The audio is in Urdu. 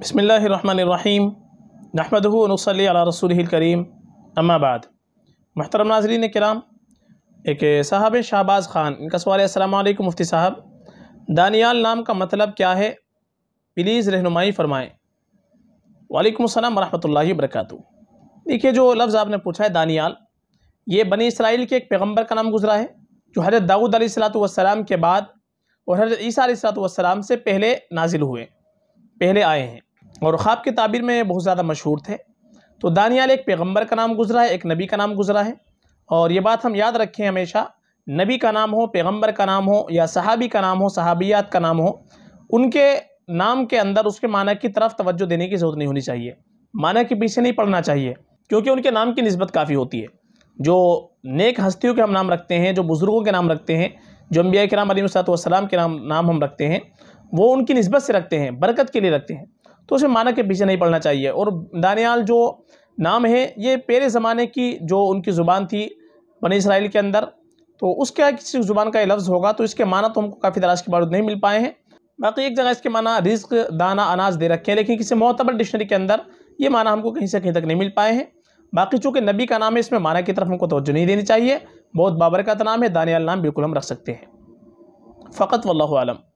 بسم اللہ الرحمن الرحیم نحمده و صلی اللہ رسول الکریم اما بعد محترم ناظرین کرام ایک صاحب شہباز خان ان کا سوال ہے السلام علیکم مفتی صاحب دانیال نام کا مطلب کیا ہے پلیز رہنمائی فرمائیں وعلیکم السلام ورحمۃ اللہ وبرکاتہ دیکھیے جو لفظ آپ نے پوچھا ہے دانیال یہ بنی اسرائیل کے ایک پیغمبر کا نام گزرا ہے جو حضرت داود علیہ السلام والسلام کے بعد اور حضرت عیسیٰ علیہ السلام سے پہلے نازل ہوئے پہلے آئے ہیں اور خواب کی تعبیر میں بہت زیادہ مشہور تھے تو دانیال ایک پیغمبر کا نام گزرا ہے ایک نبی کا نام گزرا ہے اور یہ بات ہم یاد رکھیں ہمیشہ نبی کا نام ہو پیغمبر کا نام ہو یا صحابی کا نام ہو صحابیات کا نام ہو ان کے نام کے اندر اس کے معنی کی طرف توجہ دینے کی ضرورت نہیں ہونی چاہیے معنی کے پیچھے نہیں پڑھنا چاہیے کیونکہ ان کے نام کی نسبت کافی ہوتی ہے جو نیک ہستیوں کے ہم نام رکھتے ہیں جو بزرگوں کے نام رکھتے ہیں جو انبیاء کرام علیہ السلام کے نام نام ہم رکھتے ہیں وہ ان کی نسبت سے رکھتے ہیں برکت کے لیے رکھتے ہیں تو اسے معنی کے پیچھے نہیں پڑھنا چاہیے اور دانیال جو نام ہے یہ پہلے زمانے کی جو ان کی زبان تھی بنی اسرائیل کے اندر تو اس کا کسی زبان کا یہ لفظ ہوگا تو اس کے معنی تو ہم کو کافی تلاش کے باوجود نہیں مل پائے ہیں باقی ایک جگہ اس کے معنی رزق دانہ اناج دے رکھے ہیں لیکن کسی معتبر ڈکشنری کے اندر یہ معنی ہم کو کہیں سے کہیں تک نہیں مل پائے ہیں باقی چونکہ نبی کا نام ہے اس میں معنی کی طرف ہم کو توجہ نہیں دینی چاہیے بہت بابرکات نام ہے دانیال نام بالکل ہم رکھ سکتے ہیں فقط واللہ عالم